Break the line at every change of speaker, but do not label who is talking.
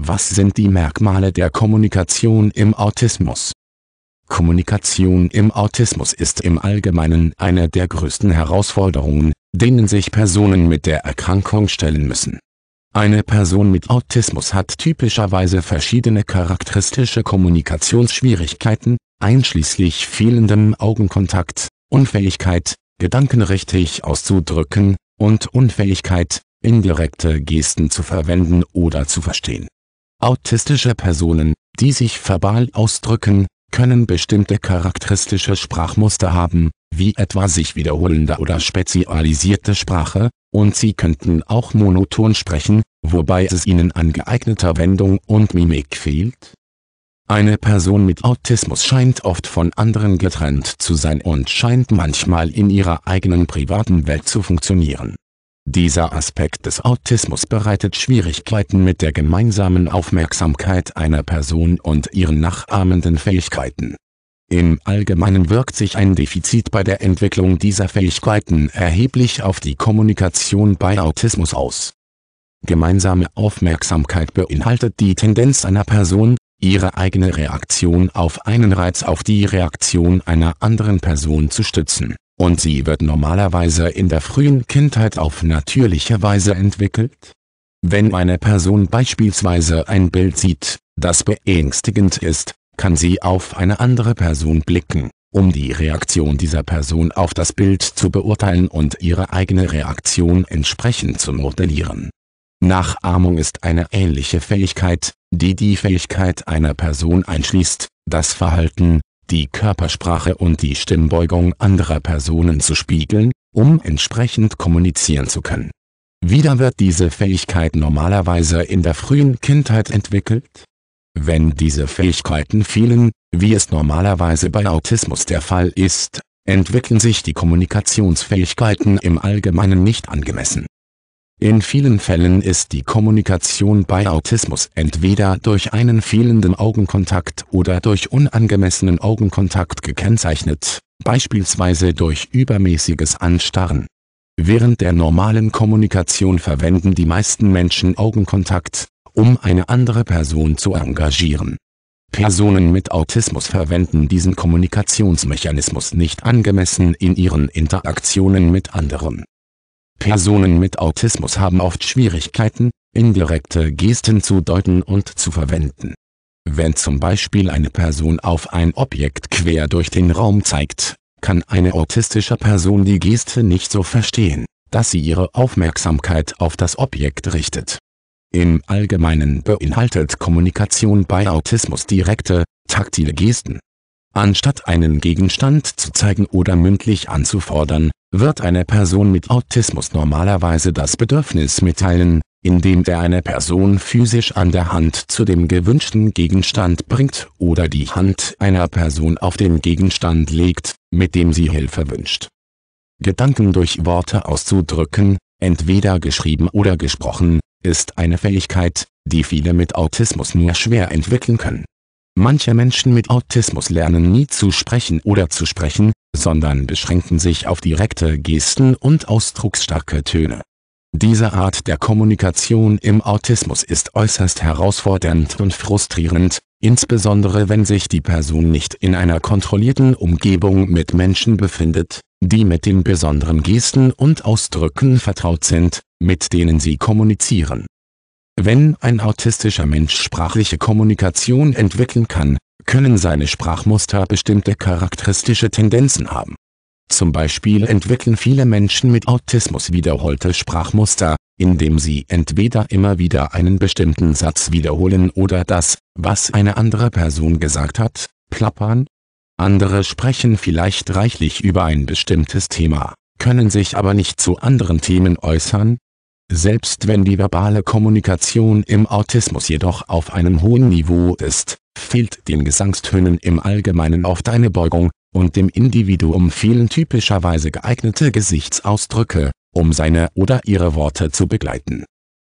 Was sind die Merkmale der Kommunikation im Autismus? Kommunikation im Autismus ist im Allgemeinen eine der größten Herausforderungen, denen sich Personen mit der Erkrankung stellen müssen. Eine Person mit Autismus hat typischerweise verschiedene charakteristische Kommunikationsschwierigkeiten, einschließlich fehlendem Augenkontakt, Unfähigkeit, Gedanken richtig auszudrücken, und Unfähigkeit, indirekte Gesten zu verwenden oder zu verstehen. Autistische Personen, die sich verbal ausdrücken, können bestimmte charakteristische Sprachmuster haben, wie etwa sich wiederholende oder spezialisierte Sprache, und sie könnten auch monoton sprechen, wobei es ihnen an geeigneter Wendung und Mimik fehlt. Eine Person mit Autismus scheint oft von anderen getrennt zu sein und scheint manchmal in ihrer eigenen privaten Welt zu funktionieren dieser Aspekt des Autismus bereitet Schwierigkeiten mit der gemeinsamen Aufmerksamkeit einer Person und ihren nachahmenden Fähigkeiten. Im Allgemeinen wirkt sich ein Defizit bei der Entwicklung dieser Fähigkeiten erheblich auf die Kommunikation bei Autismus aus. Gemeinsame Aufmerksamkeit beinhaltet die Tendenz einer Person, ihre eigene Reaktion auf einen Reiz auf die Reaktion einer anderen Person zu stützen und sie wird normalerweise in der frühen Kindheit auf natürliche Weise entwickelt. Wenn eine Person beispielsweise ein Bild sieht, das beängstigend ist, kann sie auf eine andere Person blicken, um die Reaktion dieser Person auf das Bild zu beurteilen und ihre eigene Reaktion entsprechend zu modellieren. Nachahmung ist eine ähnliche Fähigkeit, die die Fähigkeit einer Person einschließt, das Verhalten, die Körpersprache und die Stimmbeugung anderer Personen zu spiegeln, um entsprechend kommunizieren zu können. Wieder wird diese Fähigkeit normalerweise in der frühen Kindheit entwickelt. Wenn diese Fähigkeiten fehlen, wie es normalerweise bei Autismus der Fall ist, entwickeln sich die Kommunikationsfähigkeiten im Allgemeinen nicht angemessen. In vielen Fällen ist die Kommunikation bei Autismus entweder durch einen fehlenden Augenkontakt oder durch unangemessenen Augenkontakt gekennzeichnet, beispielsweise durch übermäßiges Anstarren. Während der normalen Kommunikation verwenden die meisten Menschen Augenkontakt, um eine andere Person zu engagieren. Personen mit Autismus verwenden diesen Kommunikationsmechanismus nicht angemessen in ihren Interaktionen mit anderen Personen mit Autismus haben oft Schwierigkeiten, indirekte Gesten zu deuten und zu verwenden. Wenn zum Beispiel eine Person auf ein Objekt quer durch den Raum zeigt, kann eine autistische Person die Geste nicht so verstehen, dass sie ihre Aufmerksamkeit auf das Objekt richtet. Im Allgemeinen beinhaltet Kommunikation bei Autismus direkte, taktile Gesten, Anstatt einen Gegenstand zu zeigen oder mündlich anzufordern, wird eine Person mit Autismus normalerweise das Bedürfnis mitteilen, indem er eine Person physisch an der Hand zu dem gewünschten Gegenstand bringt oder die Hand einer Person auf den Gegenstand legt, mit dem sie Hilfe wünscht. Gedanken durch Worte auszudrücken, entweder geschrieben oder gesprochen, ist eine Fähigkeit, die viele mit Autismus nur schwer entwickeln können Manche Menschen mit Autismus lernen nie zu sprechen oder zu sprechen, sondern beschränken sich auf direkte Gesten und ausdrucksstarke Töne. Diese Art der Kommunikation im Autismus ist äußerst herausfordernd und frustrierend, insbesondere wenn sich die Person nicht in einer kontrollierten Umgebung mit Menschen befindet, die mit den besonderen Gesten und Ausdrücken vertraut sind, mit denen sie kommunizieren wenn ein autistischer Mensch sprachliche Kommunikation entwickeln kann, können seine Sprachmuster bestimmte charakteristische Tendenzen haben. Zum Beispiel entwickeln viele Menschen mit Autismus wiederholte Sprachmuster, indem sie entweder immer wieder einen bestimmten Satz wiederholen oder das, was eine andere Person gesagt hat, plappern. Andere sprechen vielleicht reichlich über ein bestimmtes Thema, können sich aber nicht zu anderen Themen äußern, selbst wenn die verbale Kommunikation im Autismus jedoch auf einem hohen Niveau ist, fehlt den Gesangstönen im Allgemeinen oft eine Beugung, und dem Individuum fehlen typischerweise geeignete Gesichtsausdrücke, um seine oder ihre Worte zu begleiten